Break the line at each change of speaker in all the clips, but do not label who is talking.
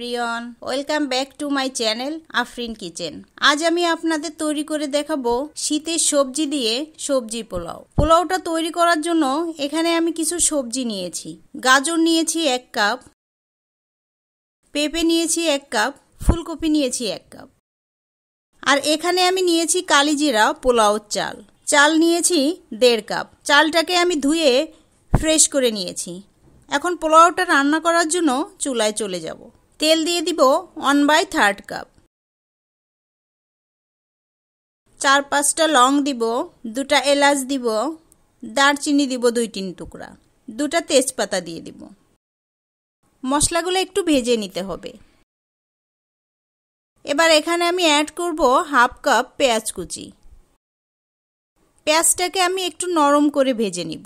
everyone welcome back to my channel Afreen kitchen আজ আমি আপনাদের তৈরি করে দেখাবো শীতের সবজি দিয়ে সবজি পোলাও পোলাওটা তৈরি করার জন্য এখানে আমি কিছু সবজি নিয়েছি গাজর নিয়েছি এক কাপ পেঁপে নিয়েছি এক কাপ ফুলকপি নিয়েছি এক কাপ আর এখানে আমি নিয়েছি কালিজিরা পোলাওর চাল চাল নিয়েছি দেড় কাপ চালটাকে আমি ধুয়ে ফ্রেশ করে নিয়েছি এখন পোলাওটা রান্না করার জন্য চুলায় চলে যাবো তেল দিয়ে দিব ওয়ান বাই থার্ড কাপ চার পাঁচটা লং দিব দুটা এলাচ দিব দারচিনি দিব দুই তিন টুকরা দুটা তেজপাতা দিয়ে দিব মশলাগুলো একটু ভেজে নিতে হবে এবার এখানে আমি অ্যাড করব হাফ
কাপ পেঁয়াজ কুচি পেঁয়াজটাকে আমি একটু নরম করে ভেজে নিব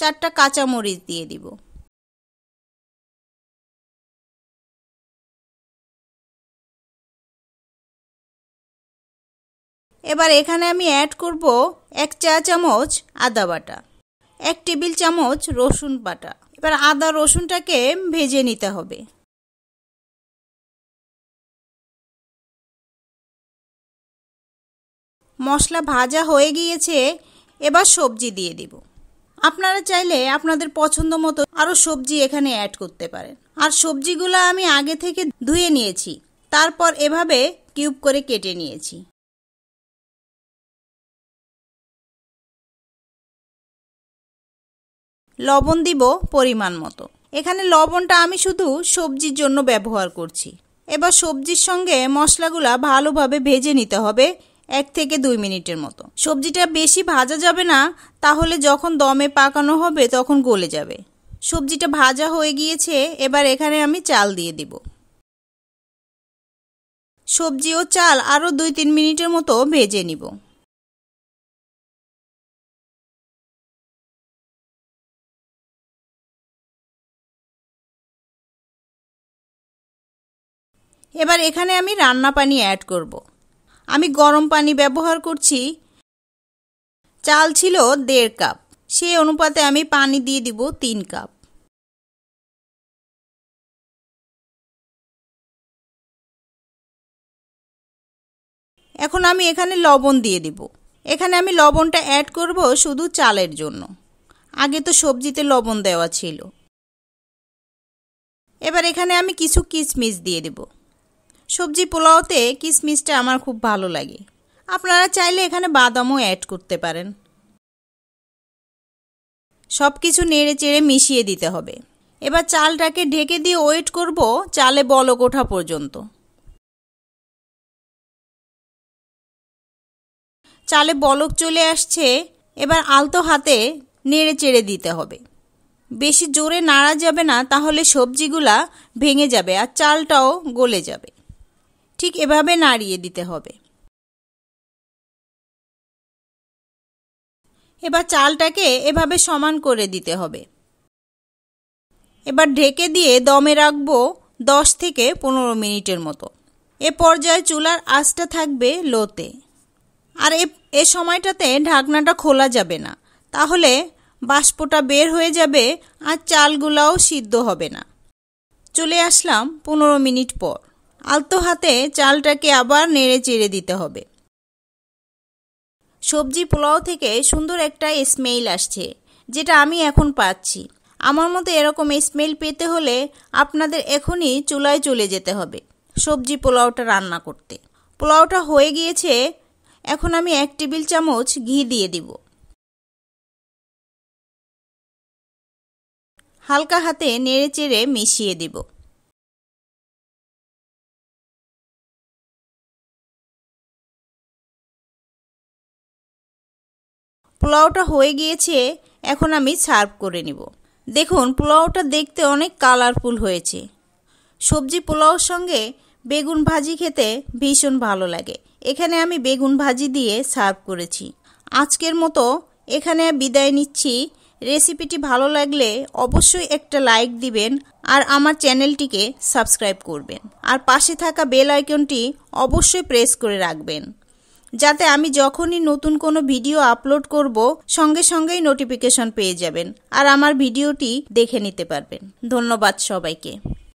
চারটা কাঁচামরিচ দিয়ে দিব এবার এখানে আমি
অ্যাড করব এক চা চামচ আদা বাটা এক টেবিল চামচ রসুন
বাটা এবার আদা রসুনটাকে ভেজে নিতে হবে মশলা
ভাজা হয়ে গিয়েছে এবার সবজি দিয়ে দিব আপনারা চাইলে আপনাদের পছন্দ মতো আরও সবজি এখানে অ্যাড করতে পারেন আর সবজিগুলো আমি আগে থেকে ধুয়ে নিয়েছি
তারপর এভাবে কিউব করে কেটে নিয়েছি লবণ
দিব পরিমাণ মতো এখানে লবণটা আমি শুধু সবজির জন্য ব্যবহার করছি এবার সবজির সঙ্গে মশলাগুলা ভালোভাবে ভেজে নিতে হবে এক থেকে দুই মিনিটের মতো সবজিটা বেশি ভাজা যাবে না তাহলে যখন দমে পাকানো হবে তখন গলে যাবে সবজিটা ভাজা হয়ে গিয়েছে এবার এখানে আমি চাল দিয়ে দিব
সবজি ও চাল আরও দুই তিন মিনিটের মতো ভেজে নিব এবার এখানে আমি রান্না পানি অ্যাড করবো আমি গরম পানি ব্যবহার করছি চাল ছিল দেড় কাপ সেই অনুপাতে আমি পানি দিয়ে দিব তিন কাপ এখন আমি এখানে লবণ দিয়ে দিব
এখানে আমি লবণটা অ্যাড করব শুধু চালের জন্য আগে তো সবজিতে লবণ দেওয়া ছিল এবার এখানে আমি কিছু কিশমিশ দিয়ে দেবো সবজি পোলাওতে কিশমিশটা আমার খুব ভালো লাগে আপনারা চাইলে এখানে বাদামও অ্যাড করতে পারেন সব কিছু নেড়ে চেড়ে মিশিয়ে দিতে হবে এবার চালটাকে ঢেকে দিয়ে ওয়েট করব চালে বলক ওঠা পর্যন্ত চালে বলক চলে আসছে এবার আলতো হাতে নেড়ে চেড়ে দিতে হবে বেশি জোরে নাড়া যাবে না তাহলে সবজিগুলা ভেঙে যাবে আর চালটাও গলে যাবে ঠিক এভাবে নাড়িয়ে দিতে হবে এবার চালটাকে এভাবে সমান করে দিতে হবে এবার ঢেকে দিয়ে দমে রাখবো দশ থেকে পনেরো মিনিটের মতো এ পর্যায়ে চুলার আঁচটা থাকবে লোতে আর এ সময়টাতে ঢাকনাটা খোলা যাবে না তাহলে বাষ্পটা বের হয়ে যাবে আর চালগুলাও সিদ্ধ হবে না চলে আসলাম পনেরো মিনিট পর আলতো হাতে চালটাকে আবার নেড়ে চেড়ে দিতে হবে সবজি পোলাও থেকে সুন্দর একটা স্মেল আসছে যেটা আমি এখন পাচ্ছি আমার মতো এরকম স্মেল পেতে হলে আপনাদের এখনই চুলায় চলে যেতে হবে সবজি পোলাওটা রান্না করতে পোলাওটা হয়ে গিয়েছে এখন আমি এক টেবিল
চামচ ঘি দিয়ে দিব হালকা হাতে নেড়ে চেড়ে মিশিয়ে দিব পোলাওটা হয়ে গিয়েছে এখন আমি সার্ভ করে নিব
দেখুন পোলাওটা দেখতে অনেক কালারফুল হয়েছে সবজি পোলাওর সঙ্গে বেগুন ভাজি খেতে ভীষণ ভালো লাগে এখানে আমি বেগুন ভাজি দিয়ে সার্ভ করেছি আজকের মতো এখানে বিদায় নিচ্ছি রেসিপিটি ভালো লাগলে অবশ্যই একটা লাইক দিবেন আর আমার চ্যানেলটিকে সাবস্ক্রাইব করবেন আর পাশে থাকা বেল আইকনটি অবশ্যই প্রেস করে রাখবেন যাতে আমি যখনই নতুন কোনো ভিডিও আপলোড করব সঙ্গে সঙ্গেই নোটিফিকেশন পেয়ে যাবেন আর আমার ভিডিওটি দেখে নিতে পারবেন ধন্যবাদ সবাইকে